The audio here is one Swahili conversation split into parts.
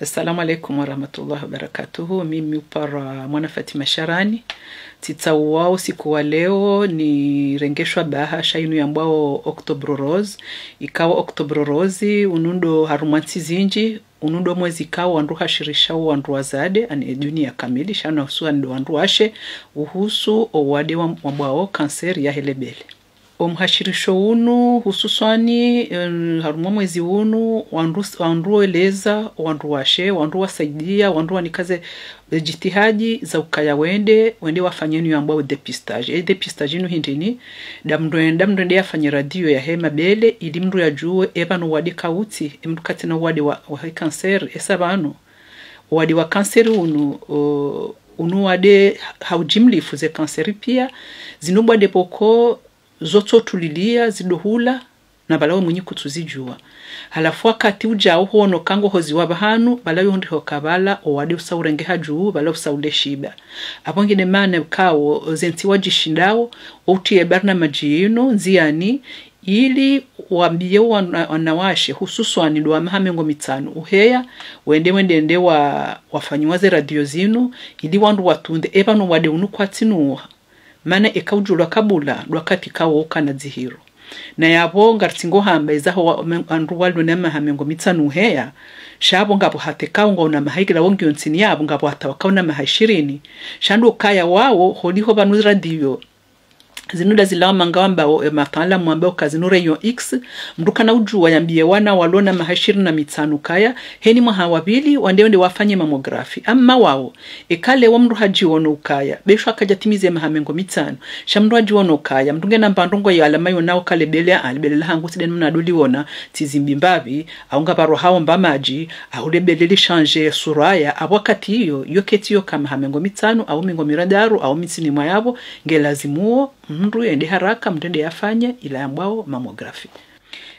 assalamu alaikum warahmatullahi wabarakatuhu mimi upara mwana fatima sharani titsauwao siku wa leo ni rengeshwa bahasha inu yambwao rose ikawa rose unundo harumwansi zinji unundo mwezi kawa wandu hashirishao wandu wazade juni ya kamili shana usua ndo wandu washe uhusu owade wambwao kanseri ya helebele Mhashirisho wunu hususani um, eh, harumwa mwezi wunu wandu wandu weleza wandu washe wandu wasaidia wandu wanikaze eh, jitihadi za ukaya wende wende wafanyeni ambao wa depistage e eh, depistage inu hindini enda mndu mndwende yafanye radio ya hema bele ili mndu yajue eba no wadi kauti mndu kati no wadi wa, wa kanseri esa banu wadi wa kanseri unu oh, uh, wade haujimlifu ze kanseri pia zinubwa depoko zotsotulilia zidohula na balawe mwenye kutuzijua halafu akati uja uhono kango hoziwaba hanu balawe ndiho hokabala owade usaurenge haju balawe usaule shiba apo ngine maana kawo zenti wajishindawo outiye barna majino nziani ili wambie wanawashe hususwani amahame ngo mitano uheya wende wendende wa wafanywaze radio zino ili wandu watunde eba no wade unukwatsinuha mana ekaudu lwakabula lwakati kawoka na dzihiro na yavo ngartsi ngohamba ezaho andu walwe namahame ngo mitsanuheya shavo ngavo hatekao ngo namahaigira wo ngiontsini yavo ngavo hatawakawo namaha ishirini shandu kaya wawo holiho vanuzira ndiyo zinura zilama ngawamba eh, mataalamu ambao kazinura yon x mduka na ujua ya yambie wana walona mahashiri na mitanu kaya heni mwaha wabili wandewende wafanye mamografi ama wawo ekale wa mdu haji wano ukaya besho akaja ya mahamengo mitanu mitano haji wano ukaya mndunge na mbandongo ya alama yo nao kale belea alibelela hangu sideni wona tizi mbimbavi aunga baro hao mbamaji li shanje suraya awakati iyo yoketiyo kama mahamengo mitanu au mingo miradaru au mitini mwayabo ngelazimuo mndu ende haraka mtende yafanya ilayambwao mamografi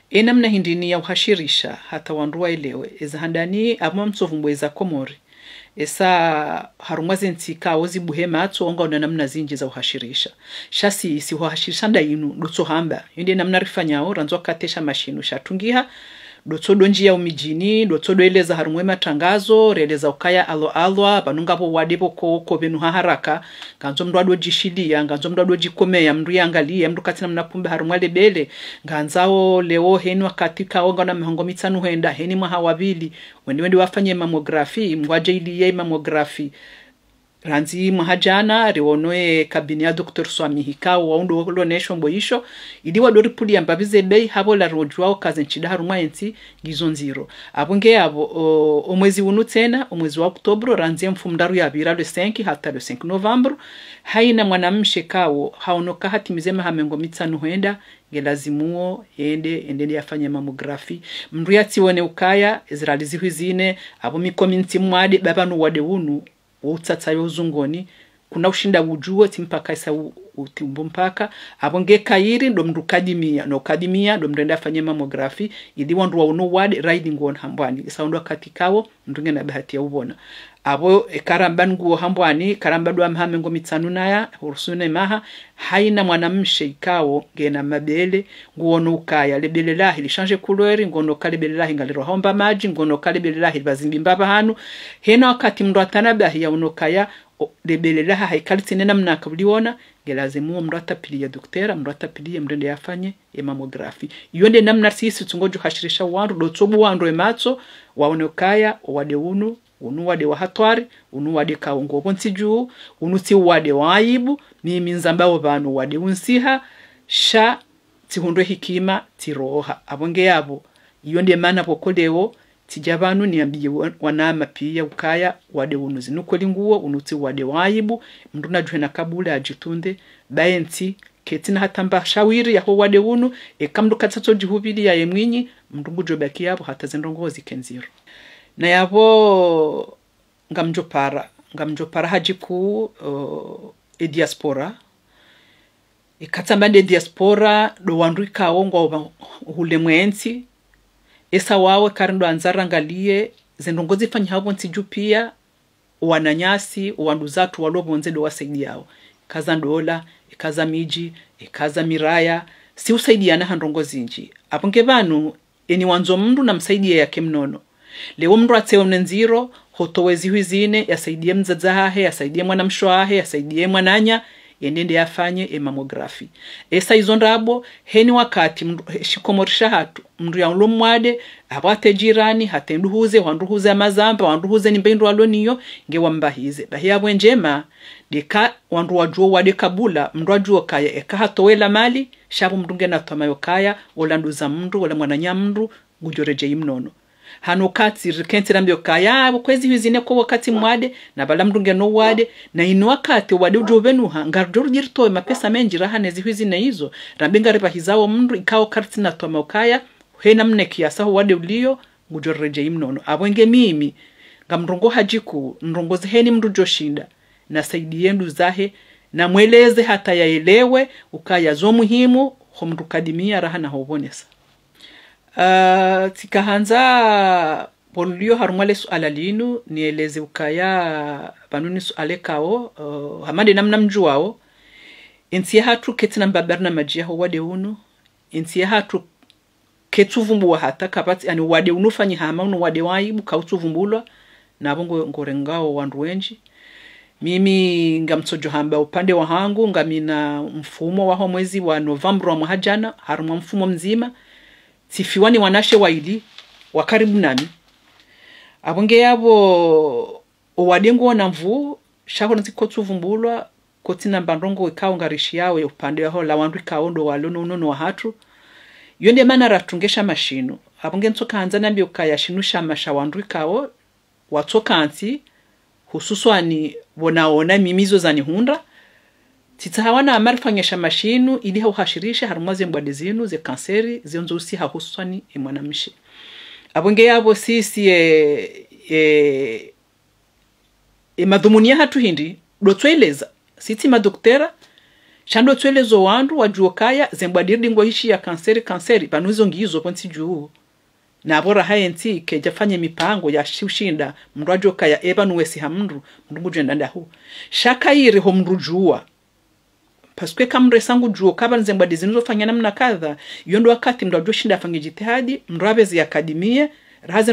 enamna hindini ya uhashirisha hata wandu waelewe ezahandani amwa msovumbweza komori esa harumwa zentsikao zibuhe matso onga una namna zinji za uhashirisha shasi sihuhashirisha ndainu dutso hamba namna rifanyao ranzwa katesha mashinu shatungiha dotsodojiya umijini dotsodoeleza harumwe matangazo reeleza ukaya aloalwa vanonga koko venu haharaka nganzo mndu adojishiliya nganzo mndu ya mndu ya mndu katina mnapumbe harumwe lebele nganzawo leo heni wakati kaonga na mihongo mitsanu henda heni mwaha wavili wendiwendi wafanye mamografi mwajeiliye mamografi ranzi mahajana riwonoye kabini ya dr swamihikao waundi wolonesho mboyisho iliwa dori puli habo la havo wao kaze nchida haruma harumwayensi gizo nziro abo ngeabo omwezi unu tena omwezi wa oktobro ranzi ya mfumdaru ya vira lwe senki hata lwe senki novambro haina mwanamshe kawo haonoka hati mizema hamengo mitsanu henda ngelazimuo ende endende yafanya mamografi mruyati yatsiwone ukaya izralizi zihwizine abo mikomi nsimwade babanu wade unu utsatsa yozungoni kuna ushinda ujue timpaka isa utumbo mpaka nge kairi ndo mndu kadimia no kadimia ndo mndu enda afanye mamografi ili wandu uno ward riding on hambwani ndo saundo katikao mndunge na bahati ya ubona abo e, karamba nguo hambwani karamba dwa mhame ngo mitsanu naya hurusune maha haina mwanamshe ikao ngena mabele nguo nguono ukaya lebele couleur ngo no kale kalebele lahi ngaliro homba maji ngo no ngono kalebele hili bazimbi mbaba hanu hena wakati mndu atanabahi ya unokaya rebereraha haikalitine namna akabuliona gelazimu wa mrata pili ya daktera mrata pili ya mrende yafanye ya mamografi yonde namna sisi tungoju hashirisha wandu dotsobu wandu ematso kaya wade unu unu wade wa hatwari unu wade kaungo bonsi juu unu si wade wa aibu mimi nzambao banu wade unsiha sha tihundwe hikima tiroha abonge yabo iyo ndiye maana pokodewo tija ni niambie wanama pia ukaya wade unuzi nukoli nguo unuti wade waibu mndu najuhe na kabule ajitunde bayensi keti nahatamba shawiri yaho wade unu eka mndu katsato jihubili ya emwinyi mndu ngujo baki yabo hataze ndongozi kenziro na yabo ngamjo para ngamjo para hajiku uh, e diaspora ikatsamba nde diaspora do wandu ikawo ngwa hule mwensi esa wawe karindo anzarangalie zendongozi fanya havo nsiju pia wananyasi wandu zatu walobonze yao kaza ndola ikaza miji ikaza miraya si usaidiana handongo zinji aponge vanu eni wanzo mndu namsaidie yake mnono lewo mndu atseone nziro hotowezihwi zine yasaidie mzadza hahe yasaidie mwana mshwa hahe yasaidie mwananya yenende yafanye emamography esa izo ndabo heni wakati shikomorisha hatu mndu ya ulomwade abate jirani hatenduhuze wanduhuze amazamba wanduhuze nimbe ndu aloniyo nge wambahize bahia bwenjema deka wandu wajuo wade kabula mndu wajuo kaya ekahatowela mali shabu mndu ngenatwamayo kaya olanduza mndu ola mwananya mndu gujoreje imnono hanukati hanokatsi rikentsirambe kaya kwezi hizine ko wakati mwade na balamdunge no wade na inu wakati wade ujovenuha ngarjo jirto mapesa menji raha rahane zihizine hizo rambinga riba hizawo mndu ikao karti na toma ukaya hena mne kiasaho wade ulio ngujoreje imnono abwenge mimi ngamrongo hajiku nrongo heni mndu joshinda na saidiyendu zahe na mweleze hata yaelewe ukaya zo muhimu homtukadimia raha na hobonesa uh, tikahanza polulio harumwale suala linu nieleze ukaya vanuni suale kao uh, hamande namna mjuwao insiye hatru ketina mbabarna majiyaho wade uno insiye hatru ketuvumbuwa hata kapati ani wade unufanyi hama unu wade waibu kautuvumbulwa navo ngorengao wandu wenji mimi nga mtojo hamba upande wa hangu nga mina mfumo waho mwezi wa novambro wa mwahajana harumwa mfumo mzima sifiwani wanashe waili wa karibu nami avonge yavo owadengo wona mvu shakona zikotsuvumbulwa mbandongo ndongo ngarishi yawe upande yaho la wandu ikao walono unono wa hatu iyo ndiye maana ratungesha mashinu avonge ntsokaanza nambi ukayashinusha masha wandu ikawo watsokansi hususwani wonaona mimizo zanihunda na amari fanyesha mashinu ili hauhashirishe harumwa zembwadi zinu ze kanseri zionzurusi hahuswani emwanamishi abonge yabo sisi e, e, e madhumuni ya hatu hindi lotweleza sisi madoktera chando tswelezo wandu wajuokaya zembwadirdi ngoishi ya kanseri kanseri panuizo ngizo ponti juu na nabora haye ntike jafanye mipango ya shiushinda mndu ajoka ya eba nuwesi hamndu mndu mujenda ndahu shaka yiri ho mndu juwa paswe kamre sangu juo kabanze mbadi zinizofanyana mna kadha iyo ndo wakati mndu ajoshinde afange jitihadi mndu abeze akadimie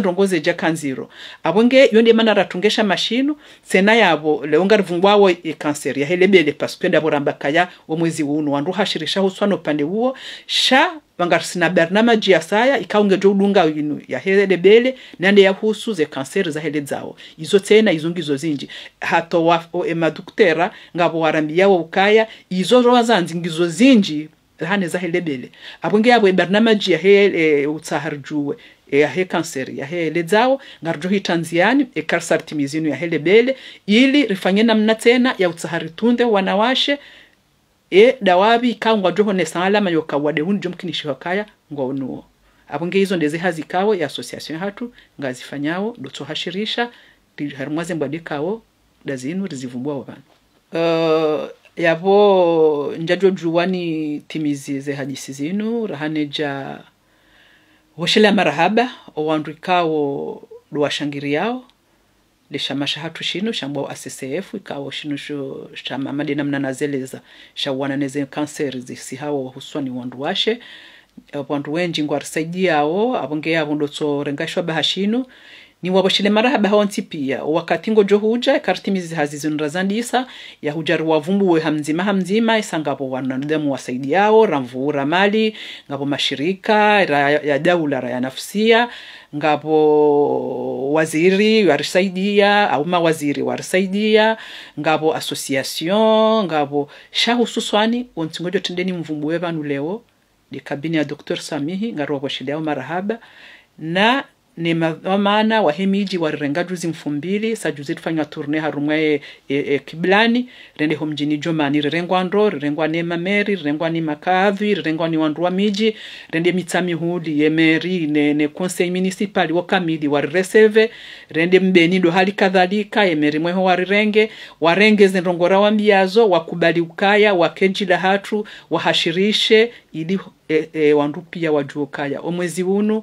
ndongoze ja kanziro abonge yonde mana ratungesha mashino sena yabo leonga e cancer rivungwawo ikanseri yahelebele paskwenda vorambakaya omwezi wuno wandu hashirishaho swano pande uwo sha bernama vangasina ikaunge jo dunga yinu ya helebele nande ya husu ze cancer za hele zawo izo tsena izungi zo zinji hato wa hatowa e ngabo ngavo wo ukaya izo zo zanzi ngizo zinji hane haneza helebele abonge yabwe barnamaji yahe e, utsaharjuwe e, yahe kanseri ya yahe ledzao ngarjo tanziani e, karsar timizinu yahe lebele ili rifanye namna tena ya utsaharitunde wanawashe e dawabi kangwa joho ne salama yoka wade hun jom jomkinishi hakaya ngonuo abonge hizo ndeze hazikawo ya association hatu ngazifanyawo dotso hashirisha harumwaze mbadikawo dazinu rizivumbwa wabana uh, yabo njajo juwani timizi ze hadisi zinu rahaneja woshela marahaba owandwikawo yao lishama hatu shinu shambwa acf ikawo shinu sho shama neze cancer zisi kanseri zisihawo huswani wandu washe wandu wenji ngwarisaijiawo avongeavo ndotsore ngashwa bahashinu ni niwaboshilemara habahaonsi pia ngo johuja ekartimizi hazizunra zandisa yahujaru wavumbuwe hamzima hamzima isangavo wanadamu wasaidi yao ramvuura mali ngapo mashirika ra, ya daula raya nafsia ngapo waziri warisaidia au mawaziri warisaidia ngapo association ngavo shahususwani onsingojo tendeni mvumbuwe vanu leo kabini ya doktor Samihi ngaruwa yao marahaba na ni mamana wahemiji warirenga juzi mfu mbili sa juzi tufanywa turne harumwe e, e, e, kiblani rende ho mjini jomani rirengwa ndo rirengwa ni mameri rirengwa ni makavi rirengwa ni wandu wa miji rende mitsa mihudi yemeri ne, ne conseil municipal wo wa warireseve rende mbeni ndo hali kadhalika yemeri mweho wa wa renge ndongora wa mbiazo wakubali ukaya wa kenji la hatu wahashirishe ili e, e, wandu pia wajuokaya omwezi uno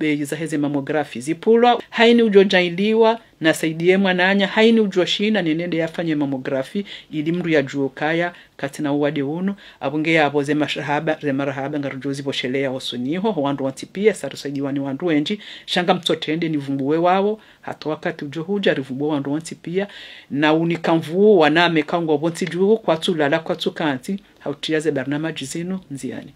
E, za heze mamografi zipulwa haini ujo jailiwa na saidie mwananya haini ujo ujoshina nenende yafanye mamografi ili mru mndu yajuukaya kati na uwade unu abunge ya aboze yabo zemarahaba zemarahaba ngarujozi boshelea osuniho wandu wantipia saru sarusaidiwani wandu enji shanga mtotende ni vumbuwe wawo hata wakati ujo huja rivumbuwe wandu wantipia na unikamvuwa name kangwa kwa kwatsulala kwatsukanti hautiyaze barnama zino nziani